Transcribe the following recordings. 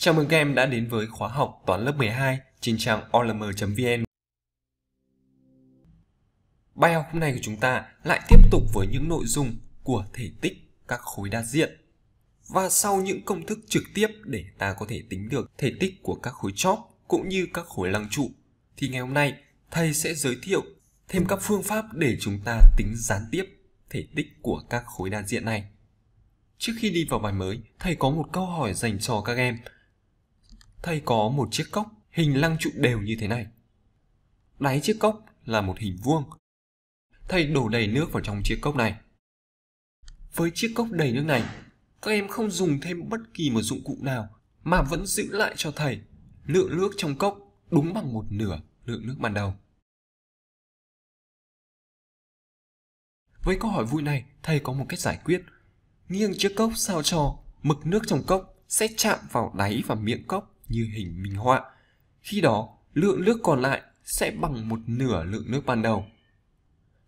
Chào mừng các em đã đến với khóa học toán lớp 12 trên trang olm.vn. E e bài học hôm nay của chúng ta lại tiếp tục với những nội dung của thể tích các khối đa diện. Và sau những công thức trực tiếp để ta có thể tính được thể tích của các khối chóp cũng như các khối lăng trụ, thì ngày hôm nay thầy sẽ giới thiệu thêm các phương pháp để chúng ta tính gián tiếp thể tích của các khối đa diện này. Trước khi đi vào bài mới, thầy có một câu hỏi dành cho các em – thầy có một chiếc cốc hình lăng trụ đều như thế này đáy chiếc cốc là một hình vuông thầy đổ đầy nước vào trong chiếc cốc này với chiếc cốc đầy nước này các em không dùng thêm bất kỳ một dụng cụ nào mà vẫn giữ lại cho thầy lượng nước trong cốc đúng bằng một nửa lượng nước ban đầu với câu hỏi vui này thầy có một cách giải quyết nghiêng chiếc cốc sao cho mực nước trong cốc sẽ chạm vào đáy và miệng cốc như hình minh họa. Khi đó, lượng nước còn lại sẽ bằng một nửa lượng nước ban đầu.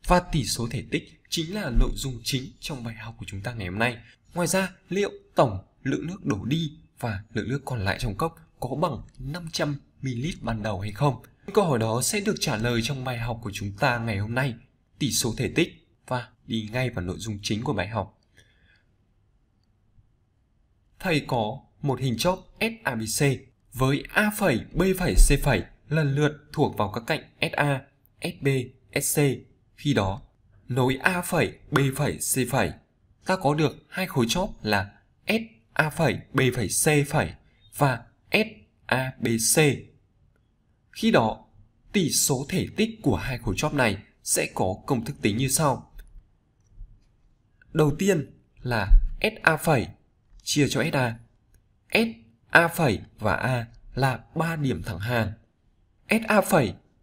Và tỷ số thể tích chính là nội dung chính trong bài học của chúng ta ngày hôm nay. Ngoài ra, liệu tổng lượng nước đổ đi và lượng nước còn lại trong cốc có bằng 500 ml ban đầu hay không? Câu hỏi đó sẽ được trả lời trong bài học của chúng ta ngày hôm nay, tỷ số thể tích và đi ngay vào nội dung chính của bài học. Thầy có một hình chóp SABC với A phẩy, B phẩy, C phẩy lần lượt thuộc vào các cạnh SA, SB, SC. Khi đó, nối A phẩy, B phẩy, C phẩy, ta có được hai khối chóp là S A phẩy, B phẩy, C phẩy và S A B C. Khi đó, tỷ số thể tích của hai khối chóp này sẽ có công thức tính như sau. Đầu tiên là S a phẩy chia cho S a, S A và A là ba điểm thẳng hàng. SA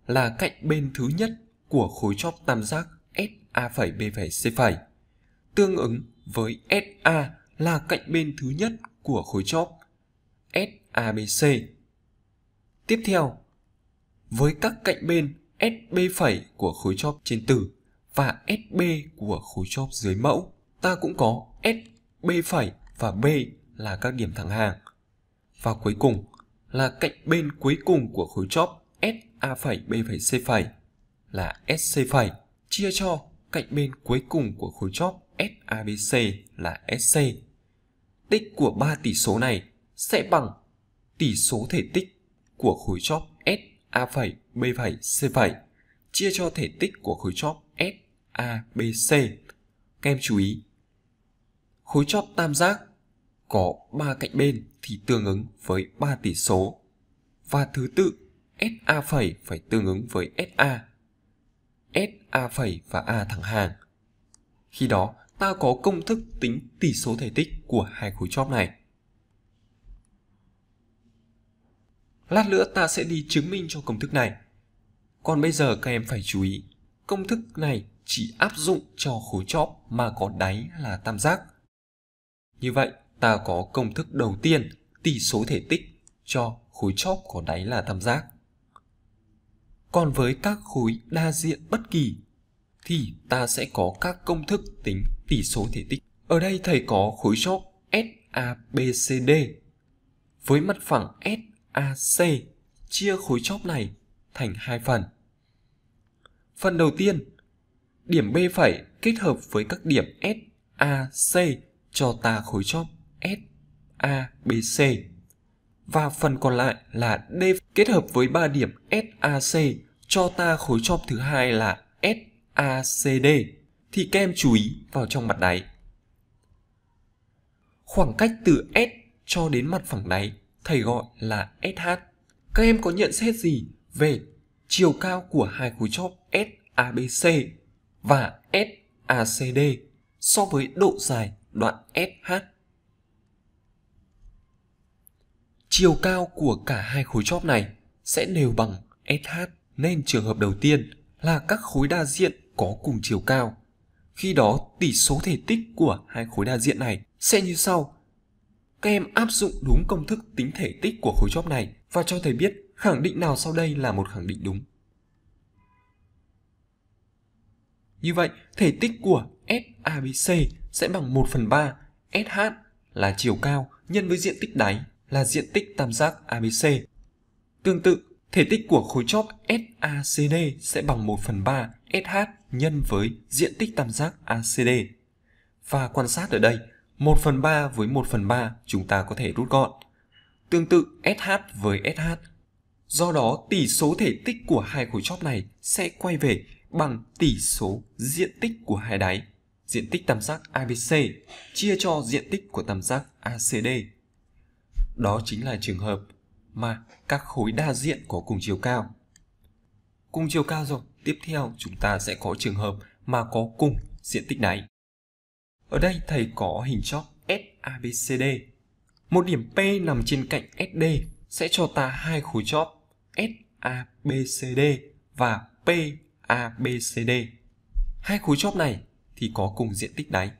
là cạnh bên thứ nhất của khối chóp tam giác SABC, Tương ứng với SA là cạnh bên thứ nhất của khối chóp SABC. Tiếp theo, với các cạnh bên SB của khối chóp trên tử và SB của khối chóp dưới mẫu, ta cũng có SB và B là các điểm thẳng hàng và cuối cùng là cạnh bên cuối cùng của khối chóp SA phẩy B phẩy C phẩy là SC phẩy chia cho cạnh bên cuối cùng của khối chóp SABC là SC. Tích của ba tỷ số này sẽ bằng tỷ số thể tích của khối chóp SA phẩy B phẩy C phẩy chia cho thể tích của khối chóp SABC. Các em chú ý, khối chóp tam giác có ba cạnh bên thì tương ứng với 3 tỷ số. Và thứ tự, SA' phẩy phải tương ứng với SA. SA' phẩy và A thẳng hàng. Khi đó, ta có công thức tính tỷ số thể tích của hai khối chóp này. Lát nữa ta sẽ đi chứng minh cho công thức này. Còn bây giờ các em phải chú ý, công thức này chỉ áp dụng cho khối chóp mà có đáy là tam giác. Như vậy, ta có công thức đầu tiên tỷ số thể tích cho khối chóp có đáy là tam giác. Còn với các khối đa diện bất kỳ thì ta sẽ có các công thức tính tỷ số thể tích. Ở đây thầy có khối chóp SABCD với mặt phẳng SAC chia khối chóp này thành hai phần. Phần đầu tiên, điểm B' kết hợp với các điểm SAC cho ta khối chóp S, A, B, C. Và phần còn lại là D kết hợp với 3 điểm SAC cho ta khối chóp thứ hai là SACD thì các em chú ý vào trong mặt đáy. Khoảng cách từ S cho đến mặt phẳng đáy thầy gọi là SH. Các em có nhận xét gì về chiều cao của hai khối chóp SABC và SACD so với độ dài đoạn SH? Chiều cao của cả hai khối chóp này sẽ đều bằng SH nên trường hợp đầu tiên là các khối đa diện có cùng chiều cao. Khi đó tỷ số thể tích của hai khối đa diện này sẽ như sau. Các em áp dụng đúng công thức tính thể tích của khối chóp này và cho thầy biết khẳng định nào sau đây là một khẳng định đúng. Như vậy, thể tích của SABC sẽ bằng 1 phần 3 SH là chiều cao nhân với diện tích đáy là diện tích tam giác ABC. Tương tự, thể tích của khối chóp SACD sẽ bằng 1 phần 3 SH nhân với diện tích tam giác ACD. Và quan sát ở đây, 1 phần 3 với 1 phần 3 chúng ta có thể rút gọn. Tương tự SH với SH. Do đó, tỷ số thể tích của hai khối chóp này sẽ quay về bằng tỷ số diện tích của hai đáy. Diện tích tam giác ABC chia cho diện tích của tam giác ACD đó chính là trường hợp mà các khối đa diện có cùng chiều cao. Cùng chiều cao rồi, tiếp theo chúng ta sẽ có trường hợp mà có cùng diện tích đáy. Ở đây thầy có hình chóp SABCD. Một điểm P nằm trên cạnh SD sẽ cho ta hai khối chóp SABCD và PABCD. Hai khối chóp này thì có cùng diện tích đáy.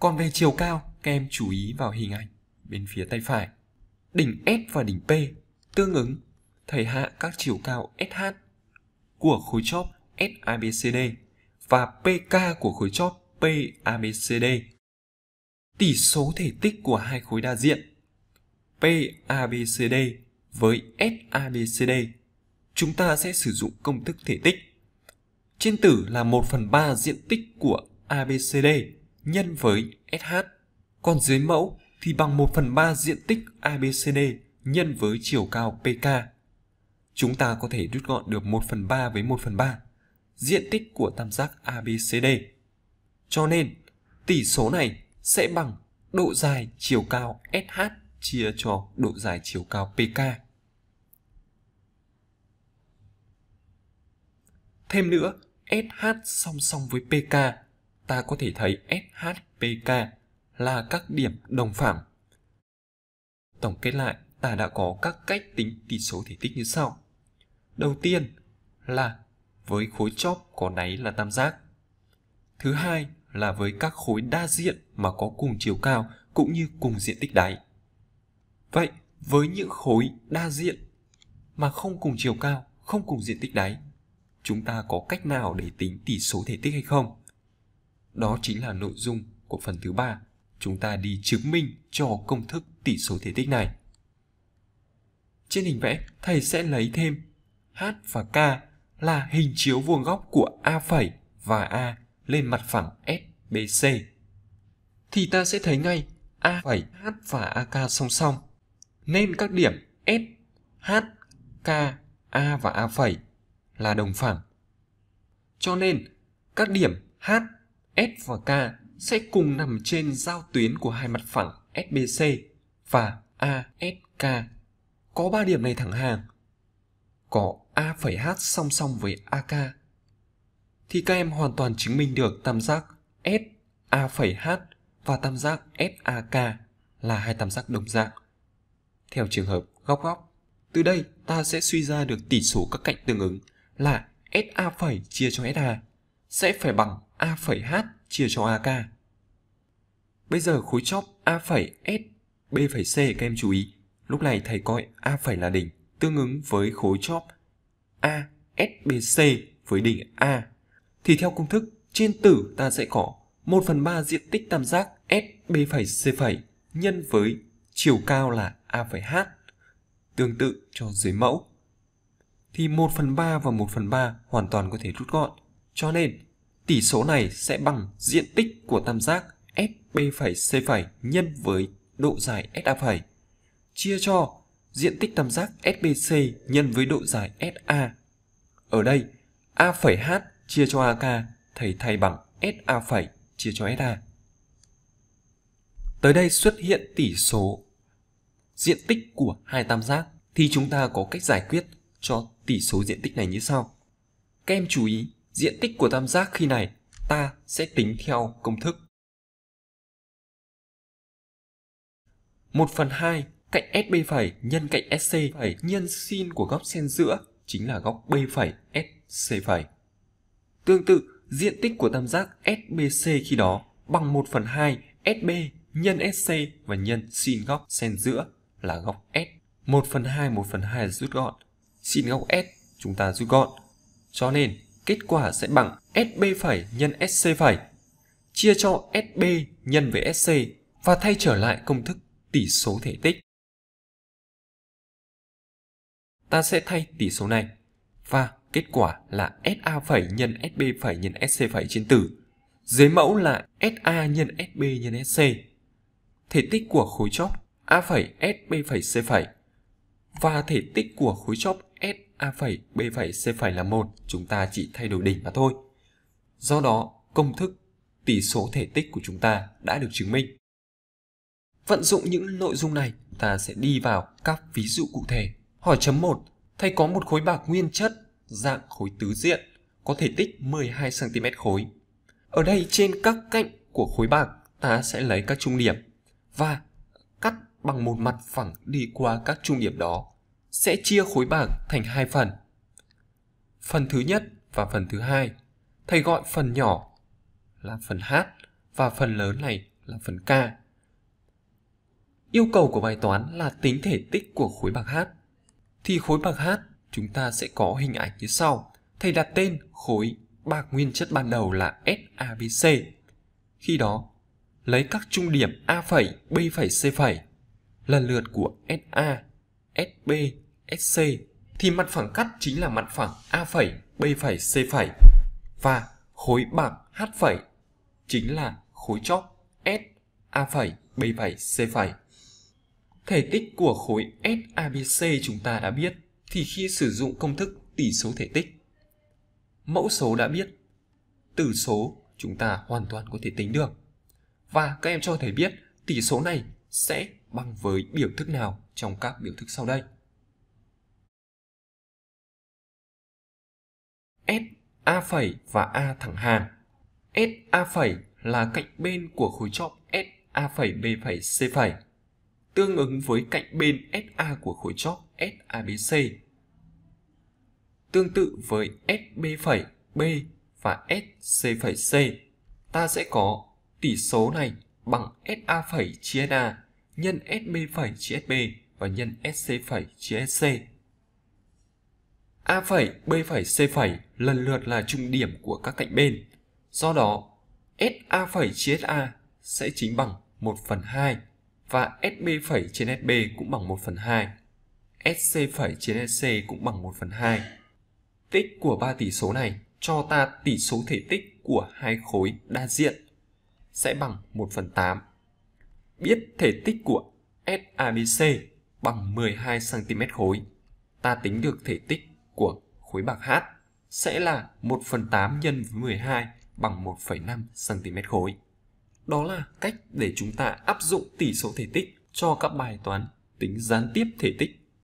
Còn về chiều cao, các em chú ý vào hình ảnh bên phía tay phải đỉnh S và đỉnh P tương ứng thầy hạ các chiều cao SH của khối chóp SABCD và PK của khối chóp PABCD. Tỷ số thể tích của hai khối đa diện PABCD với SABCD chúng ta sẽ sử dụng công thức thể tích. Trên tử là 1 phần 3 diện tích của ABCD nhân với SH, còn dưới mẫu thì bằng 1 phần 3 diện tích ABCD nhân với chiều cao PK. Chúng ta có thể rút gọn được 1 phần 3 với 1 phần 3, diện tích của tam giác ABCD. Cho nên, tỷ số này sẽ bằng độ dài chiều cao SH chia cho độ dài chiều cao PK. Thêm nữa, SH song song với PK, ta có thể thấy SHPK là các điểm đồng phẳng. Tổng kết lại, ta đã có các cách tính tỉ số thể tích như sau. Đầu tiên là với khối chóp có đáy là tam giác. Thứ hai là với các khối đa diện mà có cùng chiều cao cũng như cùng diện tích đáy. Vậy, với những khối đa diện mà không cùng chiều cao, không cùng diện tích đáy, chúng ta có cách nào để tính tỉ số thể tích hay không? Đó chính là nội dung của phần thứ ba chúng ta đi chứng minh cho công thức tỷ số thể tích này. Trên hình vẽ, thầy sẽ lấy thêm H và K là hình chiếu vuông góc của A' và A lên mặt phẳng SBC. Thì ta sẽ thấy ngay A' H và AK song song. Nên các điểm S, H, K, A và A' là đồng phẳng. Cho nên các điểm H, S và K sẽ cùng nằm trên giao tuyến của hai mặt phẳng SBC và ASK. Có ba điểm này thẳng hàng. Có A,H song song với AK. Thì các em hoàn toàn chứng minh được tam giác SA,H và tam giác SAK là hai tam giác đồng dạng. Theo trường hợp góc góc, từ đây ta sẽ suy ra được tỉ số các cạnh tương ứng là SA' chia cho SA sẽ phải bằng A'H chia cho AK. Bây giờ khối chóp A phẩy S, B phẩy C các em chú ý. Lúc này thầy coi A phẩy là đỉnh, tương ứng với khối chóp A, S, B, C với đỉnh A. Thì theo công thức, trên tử ta sẽ có 1 phần 3 diện tích tam giác S, B phẩy C phẩy nhân với chiều cao là A phẩy H. Tương tự cho dưới mẫu. Thì 1 phần 3 và 1 phần 3 hoàn toàn có thể rút gọn. Cho nên Tỷ số này sẽ bằng diện tích của tam giác SB'C' nhân với độ dài SA' chia cho diện tích tam giác SBC nhân với độ dài SA. Ở đây, A'H chia cho AK thầy thay bằng SA' chia cho SA. Tới đây xuất hiện tỷ số diện tích của hai tam giác thì chúng ta có cách giải quyết cho tỷ số diện tích này như sau. Các em chú ý, Diện tích của tam giác khi này ta sẽ tính theo công thức. 1 phần 2 cạnh SB phẩy nhân cạnh SC phẩy nhân sin của góc xen giữa chính là góc B phẩy SC phẩy. Tương tự, diện tích của tam giác SBC khi đó bằng 1 phần 2 SB nhân SC và nhân sin góc xen giữa là góc S. 1 phần 2, 1 phần 2 là rút gọn. Sin góc S chúng ta rút gọn. Cho nên kết quả sẽ bằng SB phẩy nhân SC phẩy chia cho SB nhân với SC và thay trở lại công thức tỷ số thể tích. Ta sẽ thay tỷ số này và kết quả là SA phẩy nhân SB phẩy nhân SC phẩy trên tử. Dưới mẫu là SA nhân SB nhân SC. Thể tích của khối chóp A phẩy SB phẩy C phẩy và thể tích của khối chóp A phẩy, B phẩy, C phẩy là một chúng ta chỉ thay đổi đỉnh mà thôi. Do đó, công thức tỷ số thể tích của chúng ta đã được chứng minh. Vận dụng những nội dung này, ta sẽ đi vào các ví dụ cụ thể. Hỏi chấm 1, thầy có một khối bạc nguyên chất dạng khối tứ diện có thể tích 12 cm khối. Ở đây trên các cạnh của khối bạc, ta sẽ lấy các trung điểm và cắt bằng một mặt phẳng đi qua các trung điểm đó sẽ chia khối bảng thành hai phần. Phần thứ nhất và phần thứ hai, thầy gọi phần nhỏ là phần H và phần lớn này là phần K. Yêu cầu của bài toán là tính thể tích của khối bảng H. Thì khối bảng H chúng ta sẽ có hình ảnh như sau. Thầy đặt tên khối bạc nguyên chất ban đầu là SABC. Khi đó, lấy các trung điểm A', B', C', lần lượt của SA, SB SC thì mặt phẳng cắt chính là mặt phẳng A phẩy, B phẩy, C phẩy và khối bảng H phẩy chính là khối chóp S A phẩy, B phẩy, C phẩy. Thể tích của khối SABC chúng ta đã biết thì khi sử dụng công thức tỷ số thể tích. Mẫu số đã biết, tử số chúng ta hoàn toàn có thể tính được. Và các em cho thầy biết tỷ số này sẽ bằng với biểu thức nào trong các biểu thức sau đây. S A phẩy và A thẳng hàng. S A phẩy là cạnh bên của khối chóp S A phẩy B phẩy C phẩy, tương ứng với cạnh bên SA của khối chóp SABC. Tương tự với SB phẩy B và SC phẩy C, ta sẽ có tỷ số này bằng SA phẩy chia A nhân SB phẩy chia SB và nhân SC phẩy chia SC. A B C lần lượt là trung điểm của các cạnh bên. Do đó, SA chia SA sẽ chính bằng 1 phần 2 và SB phẩy trên SB cũng bằng 1 phần 2. SC phẩy trên SC cũng bằng 1 phần 2. Tích của ba tỷ số này cho ta tỷ số thể tích của hai khối đa diện sẽ bằng 1 phần 8. Biết thể tích của SABC bằng 12 cm khối. Ta tính được thể tích của khối bạc H sẽ là 1 phần 8 nhân với 12 bằng 1,5 cm khối. Đó là cách để chúng ta áp dụng tỷ số thể tích cho các bài toán tính gián tiếp thể tích